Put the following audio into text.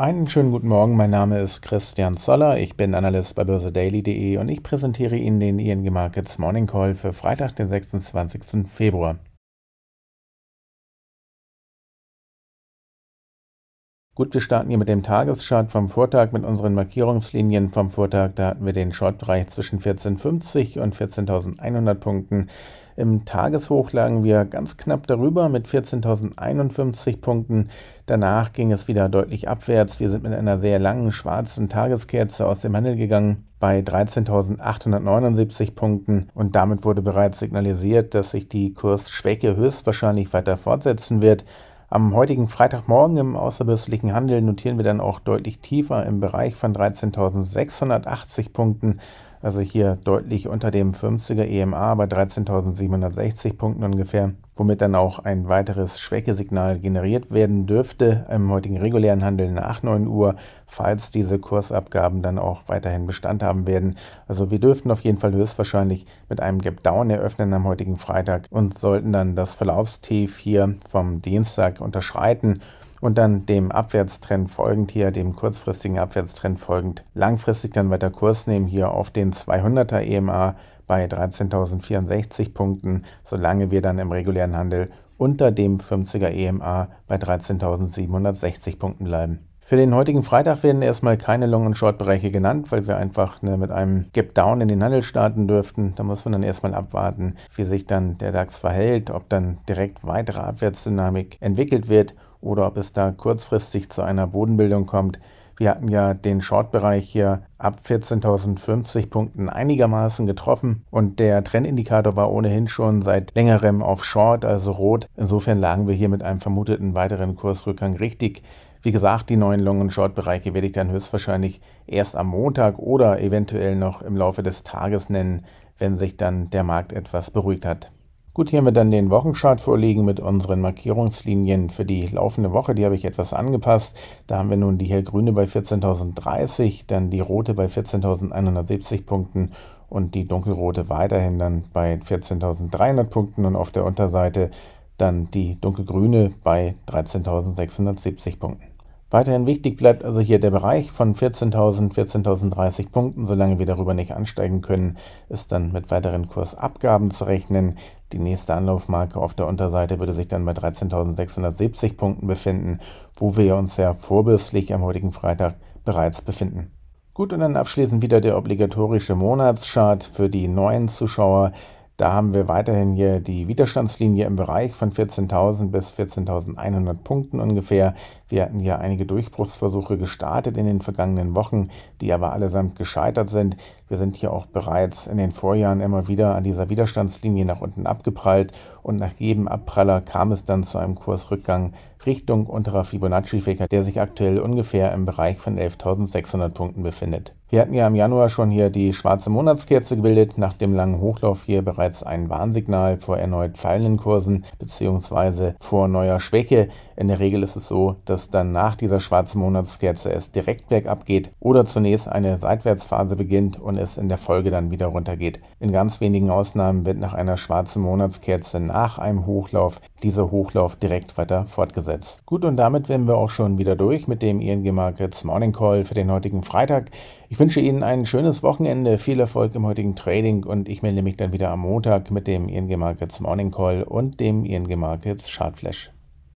Einen schönen guten Morgen, mein Name ist Christian Zoller, ich bin Analyst bei börsedaily.de und ich präsentiere Ihnen den ING Markets Morning Call für Freitag, den 26. Februar. Gut, wir starten hier mit dem Tageschart vom Vortag mit unseren Markierungslinien vom Vortag. Da hatten wir den Shortbereich zwischen 1450 und 14.100 Punkten. Im Tageshoch lagen wir ganz knapp darüber mit 14.051 Punkten. Danach ging es wieder deutlich abwärts. Wir sind mit einer sehr langen schwarzen Tageskerze aus dem Handel gegangen bei 13.879 Punkten und damit wurde bereits signalisiert, dass sich die Kursschwäche höchstwahrscheinlich weiter fortsetzen wird. Am heutigen Freitagmorgen im außerbürstlichen Handel notieren wir dann auch deutlich tiefer im Bereich von 13.680 Punkten also hier deutlich unter dem 50er EMA bei 13.760 Punkten ungefähr, womit dann auch ein weiteres Schwächesignal generiert werden dürfte im heutigen regulären Handel nach 9 Uhr, falls diese Kursabgaben dann auch weiterhin Bestand haben werden. Also wir dürften auf jeden Fall höchstwahrscheinlich mit einem Gap Down eröffnen am heutigen Freitag und sollten dann das Verlaufstief hier vom Dienstag unterschreiten und dann dem Abwärtstrend folgend hier, dem kurzfristigen Abwärtstrend folgend, langfristig dann weiter Kurs nehmen hier auf den 200er EMA bei 13.064 Punkten, solange wir dann im regulären Handel unter dem 50er EMA bei 13.760 Punkten bleiben. Für den heutigen Freitag werden erstmal keine Long- und Short-Bereiche genannt, weil wir einfach ne, mit einem Gap-Down in den Handel starten dürften. Da muss man dann erstmal abwarten, wie sich dann der DAX verhält, ob dann direkt weitere Abwärtsdynamik entwickelt wird oder ob es da kurzfristig zu einer Bodenbildung kommt. Wir hatten ja den Short-Bereich hier ab 14.050 Punkten einigermaßen getroffen und der Trendindikator war ohnehin schon seit längerem auf Short, also rot. Insofern lagen wir hier mit einem vermuteten weiteren Kursrückgang richtig. Wie gesagt, die neuen Long- und Short-Bereiche werde ich dann höchstwahrscheinlich erst am Montag oder eventuell noch im Laufe des Tages nennen, wenn sich dann der Markt etwas beruhigt hat. Gut, hier haben wir dann den Wochenchart vorliegen mit unseren Markierungslinien für die laufende Woche. Die habe ich etwas angepasst. Da haben wir nun die hellgrüne bei 14.030, dann die rote bei 14.170 Punkten und die dunkelrote weiterhin dann bei 14.300 Punkten und auf der Unterseite dann die dunkelgrüne bei 13.670 Punkten. Weiterhin wichtig bleibt also hier der Bereich von 14.000, 14.030 Punkten. Solange wir darüber nicht ansteigen können, ist dann mit weiteren Kursabgaben zu rechnen. Die nächste Anlaufmarke auf der Unterseite würde sich dann bei 13.670 Punkten befinden, wo wir uns ja vorbildlich am heutigen Freitag bereits befinden. Gut, und dann abschließend wieder der obligatorische Monatschart für die neuen Zuschauer. Da haben wir weiterhin hier die Widerstandslinie im Bereich von 14.000 bis 14.100 Punkten ungefähr. Wir hatten hier einige Durchbruchsversuche gestartet in den vergangenen Wochen, die aber allesamt gescheitert sind. Wir sind hier auch bereits in den Vorjahren immer wieder an dieser Widerstandslinie nach unten abgeprallt und nach jedem Abpraller kam es dann zu einem Kursrückgang Richtung unterer Fibonacci-Faker, der sich aktuell ungefähr im Bereich von 11.600 Punkten befindet. Wir hatten ja im Januar schon hier die schwarze Monatskerze gebildet, nach dem langen Hochlauf hier bereits ein Warnsignal vor erneut fallenden Kursen bzw. vor neuer Schwäche. In der Regel ist es so, dass dann nach dieser schwarzen Monatskerze es direkt bergab geht oder zunächst eine Seitwärtsphase beginnt und es in der Folge dann wieder runtergeht. In ganz wenigen Ausnahmen wird nach einer schwarzen Monatskerze nach einem Hochlauf dieser Hochlauf direkt weiter fortgesetzt auseinandersetzt. Gut, und damit werden wir auch schon wieder durch mit dem ING Markets Morning Call für den heutigen Freitag. Ich wünsche Ihnen ein schönes Wochenende, viel Erfolg im heutigen Trading und ich melde mich dann wieder am Montag mit dem ING Markets Morning Call und dem ING Markets Chartflash.